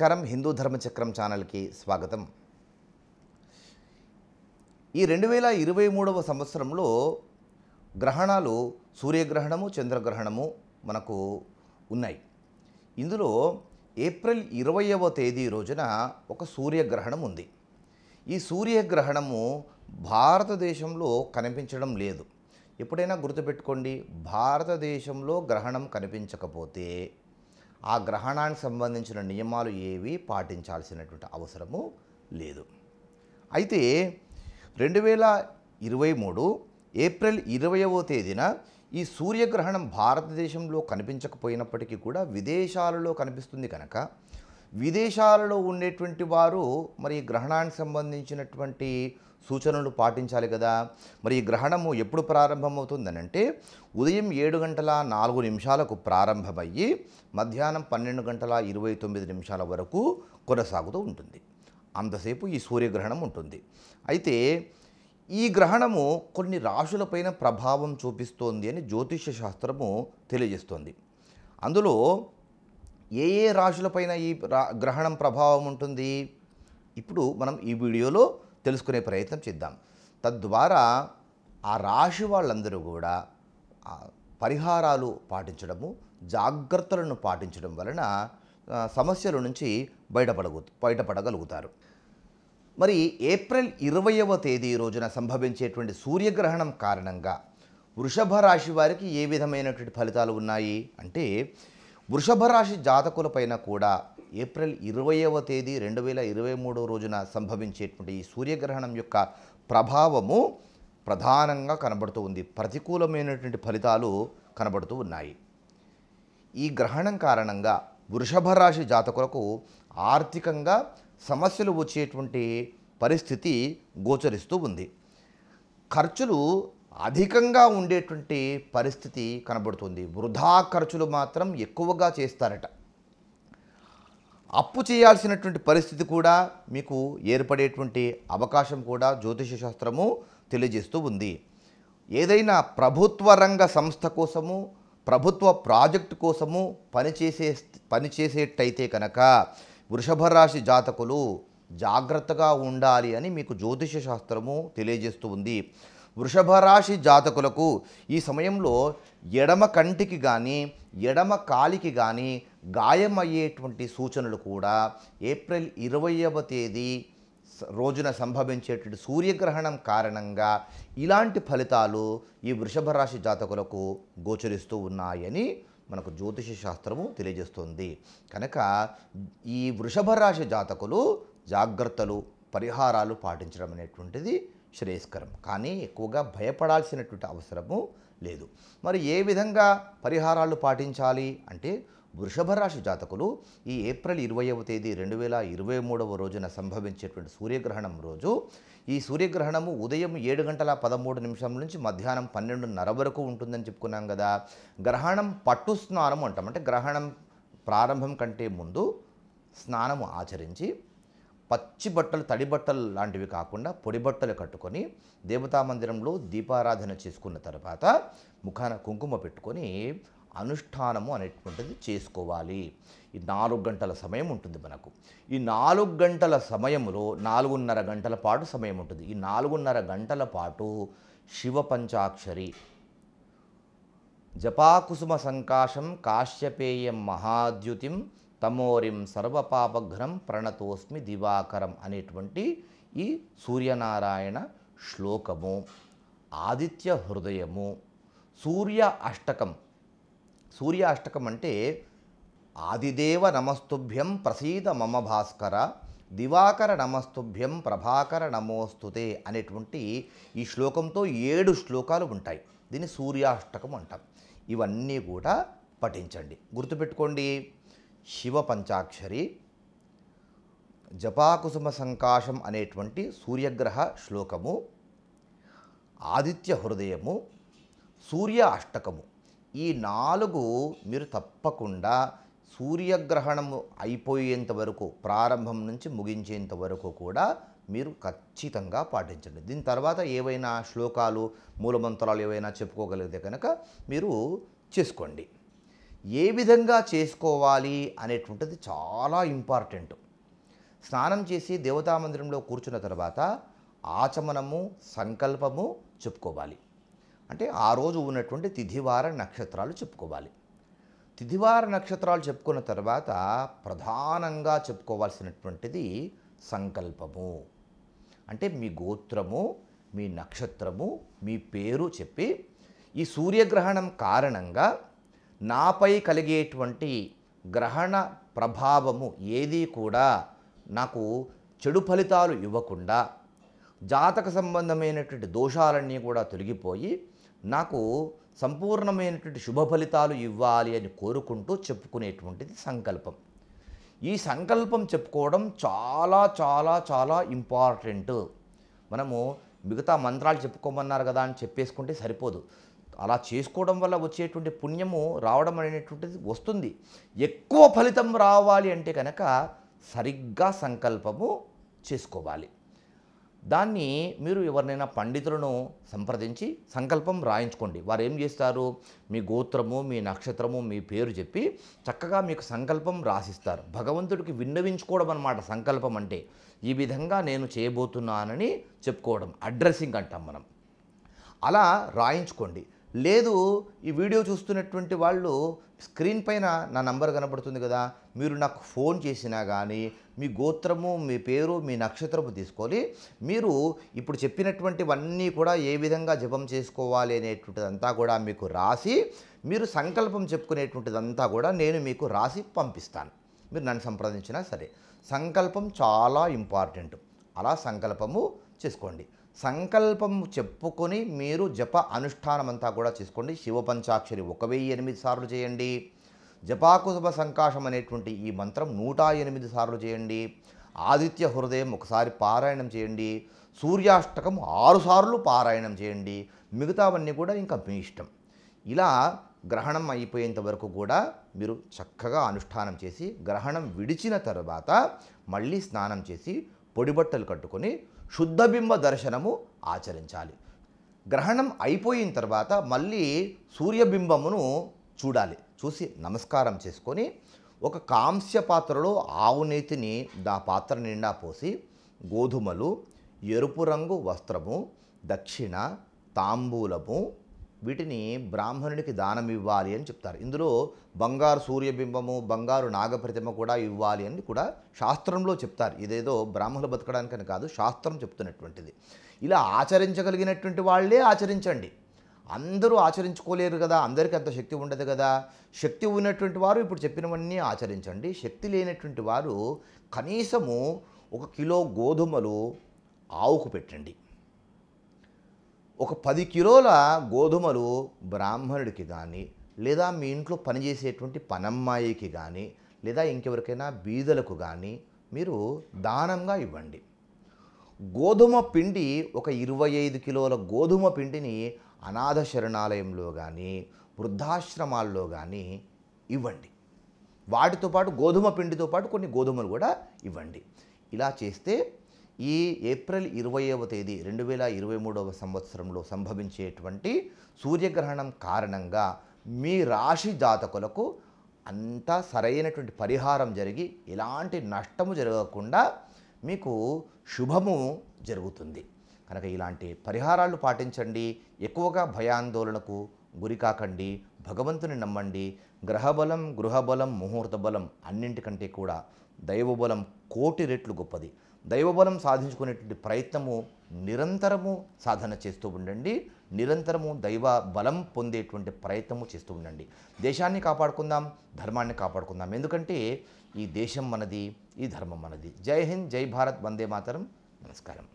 నమస్కారం హిందూ ధర్మచక్రం ఛానల్కి స్వాగతం ఈ రెండు వేల ఇరవై మూడవ సంవత్సరంలో గ్రహణాలు సూర్యగ్రహణము చంద్రగ్రహణము మనకు ఉన్నాయి ఇందులో ఏప్రిల్ ఇరవైవ తేదీ రోజున ఒక సూర్యగ్రహణం ఉంది ఈ సూర్యగ్రహణము భారతదేశంలో కనిపించడం లేదు ఎప్పుడైనా గుర్తుపెట్టుకోండి భారతదేశంలో గ్రహణం కనిపించకపోతే ఆ గ్రహణానికి సంబంధించిన నియమాలు ఏవి పాటించాల్సినటువంటి అవసరము లేదు అయితే రెండు వేల ఇరవై మూడు ఏప్రిల్ ఇరవయవ తేదీన ఈ సూర్యగ్రహణం భారతదేశంలో కనిపించకపోయినప్పటికీ కూడా విదేశాలలో కనిపిస్తుంది కనుక విదేశాలలో ఉండేటువంటి వారు మరి గ్రహణానికి సంబంధించినటువంటి సూచనలు పాటించాలి కదా మరి ఈ గ్రహణము ఎప్పుడు ప్రారంభమవుతుందని అంటే ఉదయం ఏడు గంటల నాలుగు నిమిషాలకు ప్రారంభమయ్యి మధ్యాహ్నం పన్నెండు గంటల ఇరవై తొమ్మిది నిమిషాల వరకు కొనసాగుతూ ఉంటుంది అంతసేపు ఈ సూర్యగ్రహణం ఉంటుంది అయితే ఈ గ్రహణము కొన్ని రాశులపైన ప్రభావం చూపిస్తోంది అని జ్యోతిష్య శాస్త్రము తెలియజేస్తోంది అందులో ఏ ఏ రాశులపైన ఈ గ్రహణం ప్రభావం ఉంటుంది ఇప్పుడు మనం ఈ వీడియోలో తెలుసుకునే ప్రయత్నం చేద్దాం తద్వారా ఆ రాశి వాళ్ళందరూ కూడా పరిహారాలు పాటించడము జాగ్రత్తలను పాటించడం వలన సమస్యల నుంచి బయటపడగ బయటపడగలుగుతారు మరి ఏప్రిల్ ఇరవైవ తేదీ రోజున సంభవించేటువంటి సూర్యగ్రహణం కారణంగా వృషభ రాశి వారికి ఏ విధమైనటువంటి ఫలితాలు ఉన్నాయి అంటే వృషభ రాశి జాతకులపైన కూడా ఏప్రిల్ ఇరవైవ తేదీ రెండు వేల ఇరవై మూడో రోజున సంభవించేటువంటి ఈ సూర్యగ్రహణం యొక్క ప్రభావము ప్రధానంగా కనబడుతూ ఉంది ప్రతికూలమైనటువంటి ఫలితాలు కనబడుతూ ఉన్నాయి ఈ గ్రహణం కారణంగా వృషభ రాశి జాతకులకు ఆర్థికంగా సమస్యలు వచ్చేటువంటి పరిస్థితి గోచరిస్తూ ఉంది ఖర్చులు అధికంగా ఉండేటువంటి పరిస్థితి కనబడుతుంది వృధా ఖర్చులు మాత్రం ఎక్కువగా చేస్తారట అప్పు చేయాల్సినటువంటి పరిస్థితి కూడా మీకు ఏర్పడేటువంటి అవకాశం కూడా జ్యోతిష శాస్త్రము తెలియజేస్తూ ఉంది ఏదైనా ప్రభుత్వ రంగ సంస్థ కోసము ప్రభుత్వ ప్రాజెక్టు కోసము పనిచేసే పనిచేసేటైతే కనుక వృషభ రాశి జాతకులు జాగ్రత్తగా ఉండాలి అని మీకు జ్యోతిష శాస్త్రము తెలియజేస్తూ ఉంది వృషభ రాశి జాతకులకు ఈ సమయంలో ఎడమ కంటికి కానీ ఎడమ కాలికి కానీ గాయమయ్యేటువంటి సూచనలు కూడా ఏప్రిల్ ఇరవైవ తేదీ రోజున సంభవించేటువంటి సూర్యగ్రహణం కారణంగా ఇలాంటి ఫలితాలు ఈ వృషభ రాశి జాతకులకు గోచరిస్తూ ఉన్నాయని మనకు జ్యోతిష శాస్త్రము తెలియజేస్తుంది కనుక ఈ వృషభ రాశి జాతకులు జాగ్రత్తలు పరిహారాలు పాటించడం అనేటువంటిది శ్రేయస్కరం కానీ ఎక్కువగా భయపడాల్సినటువంటి అవసరము లేదు మరి ఏ విధంగా పరిహారాలు పాటించాలి అంటే వృషభ రాశి జాతకులు ఈ ఏప్రిల్ ఇరవైవ తేదీ రెండు వేల ఇరవై మూడవ రోజున సంభవించేటువంటి సూర్యగ్రహణం రోజు ఈ సూర్యగ్రహణము ఉదయం ఏడు గంటల పదమూడు నిమిషం నుంచి మధ్యాహ్నం పన్నెండున్నర వరకు ఉంటుందని చెప్పుకున్నాం కదా గ్రహణం పట్టు స్నానం అంటాం అంటే గ్రహణం ప్రారంభం కంటే ముందు స్నానము ఆచరించి పచ్చి బట్టలు తడి బట్టలు లాంటివి కాకుండా పొడి బట్టలు కట్టుకొని దేవతామందిరంలో దీపారాధన చేసుకున్న తర్వాత ముఖాన కుంకుమ పెట్టుకొని అనుష్ఠానము అనేటువంటిది చేసుకోవాలి ఈ నాలుగు గంటల సమయం ఉంటుంది మనకు ఈ నాలుగు గంటల సమయంలో నాలుగున్నర గంటల పాటు సమయం ఉంటుంది ఈ నాలుగున్నర గంటల పాటు శివ పంచాక్షరి జపాకుసుమ సంకాశం కాశ్యపేయం మహాద్యుతిం తమోరిం సర్వపాపఘ్నం ప్రణతోస్మి దివాకరం అనేటువంటి ఈ సూర్యనారాయణ శ్లోకము ఆదిత్య హృదయము సూర్య అష్టకం సూర్య అష్టకం అంటే ఆదిదేవ నమస్తుభ్యం ప్రసీద మమ భాస్కర దివాకర నమస్తుభ్యం ప్రభాకర నమోస్తుతే అనేటువంటి ఈ శ్లోకంతో ఏడు శ్లోకాలు ఉంటాయి దీన్ని సూర్యాష్టకం అంటాం ఇవన్నీ కూడా పఠించండి గుర్తుపెట్టుకోండి శివ పంచాక్షరి జపాకుసుమ సంకాశం అనేటువంటి సూర్యగ్రహ శ్లోకము ఆదిత్య హృదయము సూర్య అష్టకము ఈ నాలుగు మీరు తప్పకుండా సూర్యగ్రహణము అయిపోయేంత వరకు ప్రారంభం నుంచి ముగించేంత వరకు కూడా మీరు ఖచ్చితంగా పాటించండి దీని తర్వాత ఏవైనా శ్లోకాలు మూలమంత్రాలు ఏవైనా చెప్పుకోగలిగితే కనుక మీరు చేసుకోండి ఏ విధంగా చేసుకోవాలి అనేటువంటిది చాలా ఇంపార్టెంట్ స్నానం చేసి దేవతామందిరంలో కూర్చున్న తర్వాత ఆచమనము సంకల్పము చెప్పుకోవాలి అంటే ఆ రోజు ఉన్నటువంటి తిథివార నక్షత్రాలు చెప్పుకోవాలి తిథివార నక్షత్రాలు చెప్పుకున్న తర్వాత ప్రధానంగా చెప్పుకోవాల్సినటువంటిది సంకల్పము అంటే మీ గోత్రము మీ నక్షత్రము మీ పేరు చెప్పి ఈ సూర్యగ్రహణం కారణంగా నాపై కలిగేటువంటి గ్రహణ ప్రభావము ఏదీ కూడా నాకు చెడు ఫలితాలు ఇవ్వకుండా జాతక సంబంధమైనటువంటి దోషాలన్నీ కూడా తొలగిపోయి నాకు సంపూర్ణమైనటువంటి శుభ ఫలితాలు ఇవ్వాలి అని కోరుకుంటూ చెప్పుకునేటువంటిది సంకల్పం ఈ సంకల్పం చెప్పుకోవడం చాలా చాలా చాలా ఇంపార్టెంట్ మనము మిగతా మంత్రాలు చెప్పుకోమన్నారు కదా అని చెప్పేసుకుంటే సరిపోదు అలా చేసుకోవడం వల్ల వచ్చేటువంటి పుణ్యము రావడం అనేటువంటిది వస్తుంది ఎక్కువ ఫలితం రావాలి అంటే కనుక సరిగ్గా సంకల్పము చేసుకోవాలి దాన్ని మీరు ఎవరినైనా పండితులను సంప్రదించి సంకల్పం రాయించుకోండి వారు ఏం చేస్తారు మీ గోత్రము మీ నక్షత్రము మీ పేరు చెప్పి చక్కగా మీకు సంకల్పం రాసిస్తారు భగవంతుడికి విన్నవించుకోవడం అనమాట సంకల్పం అంటే ఈ విధంగా నేను చేయబోతున్నానని చెప్పుకోవడం అడ్రస్సింగ్ అంటాం మనం అలా రాయించుకోండి లేదు ఈ వీడియో చూస్తున్నటువంటి వాళ్ళు స్క్రీన్ పైన నా నంబర్ కనబడుతుంది కదా మీరు నాకు ఫోన్ చేసినా కానీ మీ గోత్రము మీ పేరు మీ నక్షత్రము తీసుకొని మీరు ఇప్పుడు చెప్పినటువంటివన్నీ కూడా ఏ విధంగా జపం చేసుకోవాలి అనేటువంటిదంతా కూడా మీకు రాసి మీరు సంకల్పం చెప్పుకునేటువంటిదంతా కూడా నేను మీకు రాసి పంపిస్తాను మీరు నన్ను సంప్రదించినా సరే సంకల్పం చాలా ఇంపార్టెంట్ అలా సంకల్పము చేసుకోండి సంకల్పం చెప్పుకొని మీరు జప అనుష్ఠానమంతా కూడా చేసుకోండి శివ పంచాక్షరి ఒక వెయ్యి ఎనిమిది సార్లు చేయండి జపాకుశుభ సంకాశం అనేటువంటి ఈ మంత్రం నూట ఎనిమిది సార్లు చేయండి ఆదిత్య హృదయం ఒకసారి పారాయణం చేయండి సూర్యాష్టకం ఆరుసార్లు పారాయణం చేయండి మిగతావన్నీ కూడా ఇంకా మీ ఇష్టం ఇలా గ్రహణం అయిపోయేంత వరకు కూడా మీరు చక్కగా అనుష్ఠానం చేసి గ్రహణం విడిచిన తర్వాత మళ్ళీ స్నానం చేసి పొడిబట్టలు కట్టుకొని శుద్ధబింబ దర్శనము ఆచరించాలి గ్రహణం అయిపోయిన తర్వాత మళ్ళీ సూర్యబింబమును చూడాలి చూసి నమస్కారం చేసుకొని ఒక కాంస్య పాత్రలో ఆవు నేతిని దా పాత్ర నిండా పోసి గోధుమలు ఎరుపు రంగు వస్త్రము దక్షిణ తాంబూలము వీటిని బ్రాహ్మణుడికి దానం ఇవ్వాలి అని చెప్తారు ఇందులో బంగారు సూర్యబింబము బంగారు నాగప్రతిమ కూడా ఇవ్వాలి అని కూడా శాస్త్రంలో చెప్తారు ఇదేదో బ్రాహ్మణులు బతకడానికని కాదు శాస్త్రం చెప్తున్నటువంటిది ఇలా ఆచరించగలిగినటువంటి వాళ్ళే ఆచరించండి అందరూ ఆచరించుకోలేరు కదా అందరికీ అంత శక్తి ఉండదు కదా శక్తి ఉన్నటువంటి వారు ఇప్పుడు చెప్పినవన్నీ ఆచరించండి శక్తి లేనటువంటి వారు కనీసము ఒక కిలో గోధుమలు ఆవుకు పెట్టండి ఒక పది కిలోల గోధుమలు బ్రాహ్మణుడికి కానీ లేదా మీ ఇంట్లో పనిచేసేటువంటి పనమ్మాయికి కానీ లేదా ఇంకెవరికైనా బీదలకు కానీ మీరు దానంగా ఇవ్వండి గోధుమ పిండి ఒక ఇరవై ఐదు కిలోల గోధుమ పిండిని అనాథ శరణాలయంలో కానీ వృద్ధాశ్రమాల్లో కానీ ఇవ్వండి వాటితో పాటు గోధుమ పిండితో పాటు కొన్ని గోధుమలు కూడా ఇవ్వండి ఇలా చేస్తే ఈ ఏప్రిల్ ఇరవైవ తేదీ రెండు వేల ఇరవై మూడవ సంవత్సరంలో సంభవించేటువంటి సూర్యగ్రహణం కారణంగా మీ రాశి జాతకులకు అంతా సరైనటువంటి పరిహారం జరిగి ఎలాంటి నష్టము జరగకుండా మీకు శుభము జరుగుతుంది కనుక ఇలాంటి పరిహారాలు పాటించండి ఎక్కువగా భయాందోళనకు గురికాకండి భగవంతుని నమ్మండి గ్రహబలం గృహబలం ముహూర్త బలం అన్నింటికంటే కూడా దైవబలం కోటి రెట్లు గొప్పది దైవబలం సాధించుకునేటువంటి ప్రయత్నము నిరంతరము సాధన చేస్తూ ఉండండి నిరంతరము దైవ బలం పొందేటువంటి ప్రయత్నము చేస్తూ ఉండండి దేశాన్ని కాపాడుకుందాం ధర్మాన్ని కాపాడుకుందాం ఎందుకంటే ఈ దేశం మనది ఈ ధర్మం మనది జై హింద్ జై భారత్ వందే మాతరం నమస్కారం